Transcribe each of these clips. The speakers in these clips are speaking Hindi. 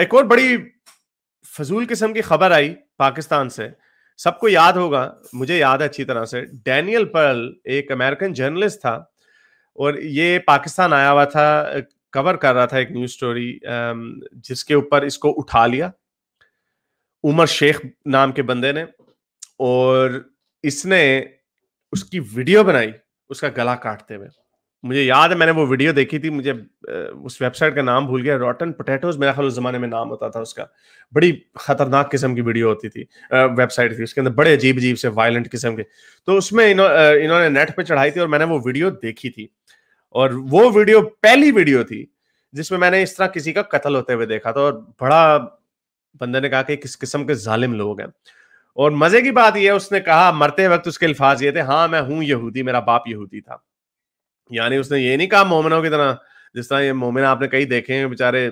एक और बड़ी फजूल किस्म की खबर आई पाकिस्तान से सबको याद होगा मुझे याद है अच्छी तरह से डैनियल पर्ल एक अमेरिकन जर्नलिस्ट था और ये पाकिस्तान आया हुआ था कवर कर रहा था एक न्यूज स्टोरी जिसके ऊपर इसको उठा लिया उमर शेख नाम के बंदे ने और इसने उसकी वीडियो बनाई उसका गला काटते हुए मुझे याद है मैंने वो वीडियो देखी थी मुझे उस वेबसाइट का नाम भूल गया रॉटन पोटैटोज मेरा ख्याल उस जमाने में नाम होता था उसका बड़ी खतरनाक किस्म की वीडियो होती थी वेबसाइट थी उसके अंदर बड़े अजीब अजीब से वायलेंट किस्म के तो उसमें इन्होंने नेट पे चढ़ाई थी और मैंने वो वीडियो देखी थी और वो वीडियो पहली वीडियो थी जिसमें मैंने इस तरह किसी का कत्ल होते हुए देखा था और बड़ा बंदे ने कहा कि किस किस्म के जालिम लोग हैं और मजे की बात यह उसने कहा मरते वक्त उसके अल्फाज ये थे हाँ मैं हूँ यहूदी मेरा बाप यहूदी था यानी उसने ये नहीं कहा मोमिनों की तरह जिस तरह ये मोमिन आपने कई देखे हैं बेचारे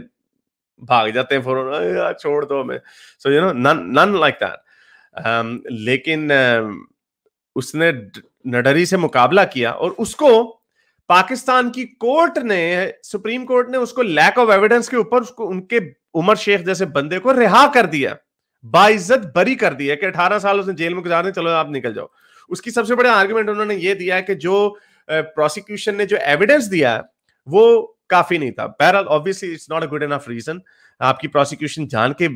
भाग जाते हैं फौरन छोड़ दो हमें so you know none none like that लेकिन uh, उसने नडरी से मुकाबला किया और उसको पाकिस्तान की कोर्ट ने सुप्रीम कोर्ट ने उसको लैक ऑफ एविडेंस के ऊपर उसको उनके उमर शेख जैसे बंदे को रिहा कर दिया बाइज्जत बरी कर दिया कि 18 साल उसने जेल में गुजार चलो आप निकल जाओ उसकी सबसे बड़े आर्ग्यूमेंट उन्होंने ये दिया है कि जो प्रोसिक्यूशन ने जो एविडेंस दिया है वो काफी नहीं था बहरहाल obviously it's not a good enough reason आपकी प्रोसिक्यूशन जान के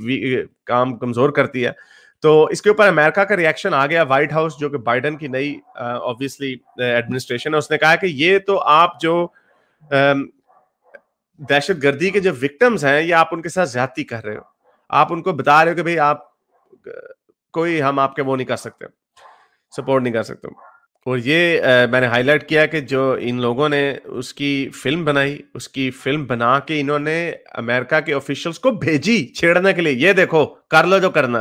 काम कमजोर करती है तो इसके ऊपर अमेरिका का रिएक्शन आ गया व्हाइट हाउस जो कि बाइडन की नई ऑब्वियसली एडमिनिस्ट्रेशन है उसने कहा कि ये तो आप जो दहशत गर्दी के जो विक्टम्स हैं ये आप उनके साथ ज्यादती कर रहे हो आप उनको बता रहे हो कि भाई आप कोई हम आपके वो नहीं कर सकते सपोर्ट नहीं कर सकते और ये आ, मैंने हाईलाइट किया कि जो इन लोगों ने उसकी फिल्म बनाई उसकी फिल्म बना के इन्होंने अमेरिका के ऑफिशियल्स को भेजी छेड़ने के लिए ये देखो कर लो जो करना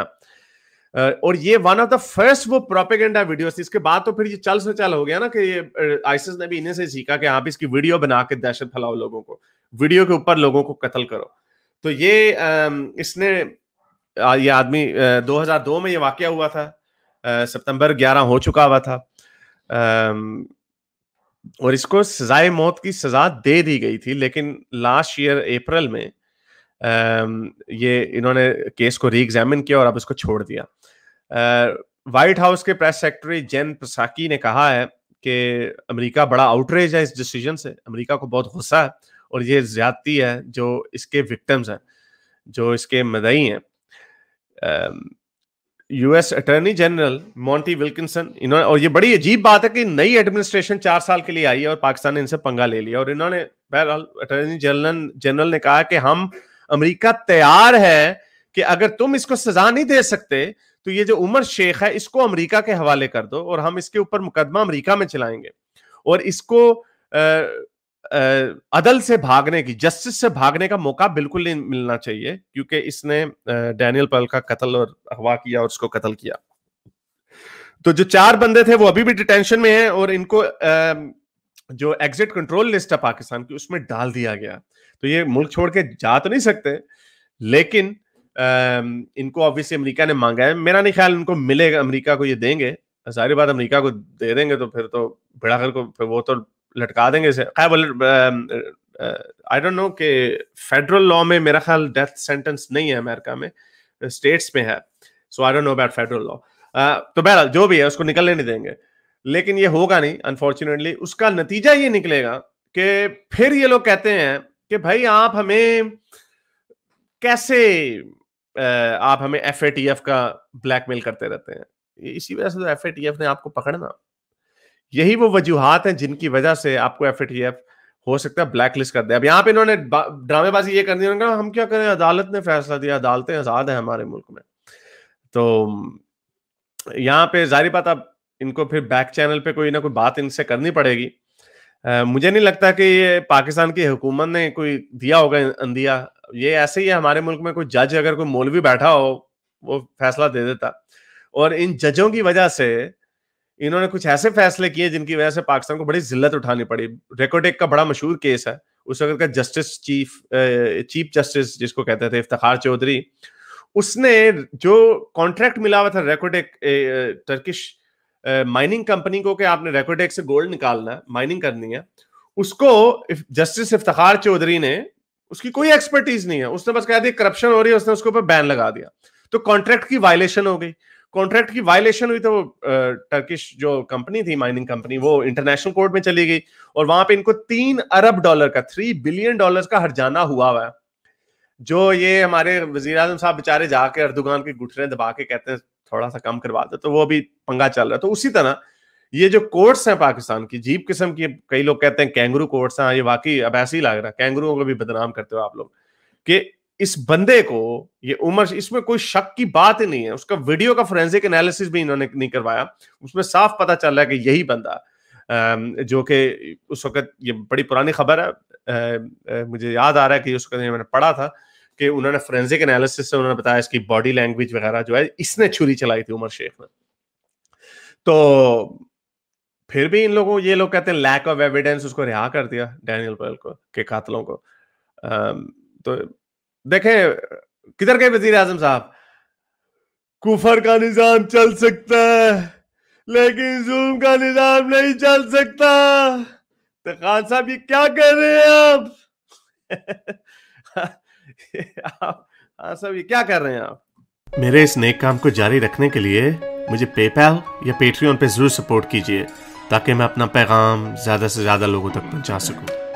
आ, और ये वन ऑफ द फर्स्ट वो प्रोपेगेंडा वीडियो थी इसके बाद तो फिर ये चल से चल हो गया ना कि ये आइसिस ने भी इन्हें से सीखा कि आप इसकी वीडियो बना के दहशत फैलाओ लोगों को वीडियो के ऊपर लोगों को कत्ल करो तो ये आ, इसने ये आदमी दो में ये वाक्य हुआ था सितंबर 11 हो चुका हुआ था और इसको सजाए मौत की सजा दे दी गई थी लेकिन लास्ट ईयर अप्रैल में ये इन्होंने केस को री एग्जामिन किया और अब इसको छोड़ दिया व्हाइट हाउस के प्रेस सेक्रेटरी जेन प्रसाकी ने कहा है कि अमेरिका बड़ा आउटरेज है इस डिसीजन से अमेरिका को बहुत गुस्सा है और ये ज्यादती है जो इसके विक्टम्स हैं जो इसके मदई हैं US attorney general Monty Wilkinson इन्होंने और ये बड़ी अजीब बात है कि नई एडमिनिस्ट्रेशन चार साल के लिए आई है और पाकिस्तान ने इनसे पंगा ले लिया और इन्होंने बहरहाल अटॉर्नी जनरल जनरल ने कहा कि हम अमेरिका तैयार है कि अगर तुम इसको सजा नहीं दे सकते तो ये जो उमर शेख है इसको अमेरिका के हवाले कर दो और हम इसके ऊपर मुकदमा अमेरिका में चलाएंगे और इसको अदल से भागने की जस्टिस से भागने का मौका बिल्कुल नहीं मिलना चाहिए क्योंकि इसने डैनियल पल का कत्ल और हवा किया और उसको कत्ल किया तो जो चार बंदे थे वो अभी भी डिटेंशन में हैं और इनको जो एग्जिट कंट्रोल लिस्ट है पाकिस्तान की उसमें डाल दिया गया तो ये मुल्क छोड़ के जा तो नहीं सकते लेकिन इनको ऑब्वियसली अमेरिका ने मांगा है मेरा नहीं ख्याल इनको मिलेगा अमेरिका को ये देंगे सारी बात अमेरिका को दे देंगे तो फिर तो घर को फिर वो तो लटका देंगे इसे आई डोंट नो कि फेडरल लॉ में मेरा ख्याल डेथ सेंटेंस नहीं है अमेरिका में स्टेट्स में है so I don't know about federal law तो बहरहाल जो भी है उसको निकलने नहीं देंगे लेकिन ये होगा नहीं अनफॉर्चुनेटली उसका नतीजा ये निकलेगा कि फिर ये लोग कहते हैं कि भाई आप हमें कैसे uh, आप हमें एफ का ब्लैकमेल करते रहते हैं इसी वजह से तो एफ ने आपको पकड़ना यही वो वजूहत हैं जिनकी वजह से आपको एफ हो सकता है ब्लैक लिस्ट कर दे अब यहाँ पे इन्होंने ड्रामेबाजी ये कर दी उन्होंने कहा हम क्या करें अदालत ने फैसला दिया अदालतें आज़ाद है हमारे मुल्क में तो यहाँ पे जारी बात अब इनको फिर बैक चैनल पे कोई ना कोई बात इनसे करनी पड़ेगी आ, मुझे नहीं लगता कि ये पाकिस्तान की हुकूमत ने कोई दिया होगा अंदिया ये ऐसे ही है हमारे मुल्क में कोई जज अगर कोई मौलवी बैठा हो वो फैसला दे देता और इन जजों की वजह से इन्होंने कुछ ऐसे फैसले किए जिनकी वजह से पाकिस्तान को बड़ी जिल्लत उठानी पड़ी रेकोटेक का बड़ा मशहूर केस है उस वक्त का जस्टिस चीफ चीफ जस्टिस जिसको कहते थे इफ्तार चौधरी उसने जो कॉन्ट्रैक्ट मिला हुआ था रेकोटेक टर्किश माइनिंग कंपनी को कि आपने रेकोटेक से गोल्ड निकालना है माइनिंग करनी है उसको जस्टिस इफ्तार चौधरी ने उसकी कोई एक्सपर्टीज नहीं है उसने बस कह दिया करप्शन हो रही है उसने उसके ऊपर बैन लगा दिया तो कॉन्ट्रैक्ट की वायलेशन हो गई कॉन्ट्रैक्ट की वायलेशन हुई तो टर्किश जो कंपनी थी माइनिंग कंपनी वो इंटरनेशनल कोर्ट में चली गई और वहां पे इनको तीन अरब डॉलर का थ्री बिलियन डॉलर का हरजाना हुआ हुआ जो ये हमारे वजीर आजम साहब बेचारे जाके अर्दुगान के गुठरे दबा के कहते हैं थोड़ा सा कम करवा दो तो वो अभी पंगा चल रहा है तो उसी तरह ये जो कोर्ट्स हैं पाकिस्तान की जीप किस्म की कई लोग कहते हैं कैंगरू कोर्ट्स हैं ये वाकई अब ऐसे ही लग रहा है कैंगरुओं को भी बदनाम करते हो आप लोग कि इस बंदे को ये उमर इसमें कोई शक की बात ही नहीं है उसका वीडियो का फोरेंसिक एनालिसिस भी इन्होंने नहीं करवाया उसमें साफ पता चल रहा है कि यही बंदा जो कि उस वक्त ये बड़ी पुरानी खबर है मुझे याद आ रहा है कि उस वक्त मैंने पढ़ा था कि उन्होंने फोरेंसिक एनालिसिस से उन्होंने बताया इसकी बॉडी लैंग्वेज वगैरह जो है इसने छुरी चलाई थी उमर शेख ने तो फिर भी इन लोगों ये लोग कहते हैं लैक ऑफ एविडेंस उसको रिहा कर दिया डैनियल पॉल को के कातलों को तो देखे किधर गए वजीर आजम साहब कुफर का निजाम चल सकता है लेकिन जुल्म का निजाम नहीं चल सकता तो खान साहब ये क्या कह रहे हैं आप आप हाँ साहब ये क्या कर रहे हैं आप मेरे इस नेक काम को जारी रखने के लिए मुझे पेपैल या पेट्रियन पे जरूर सपोर्ट कीजिए ताकि मैं अपना पैगाम ज़्यादा से ज़्यादा लोगों तक पहुंचा सकूं।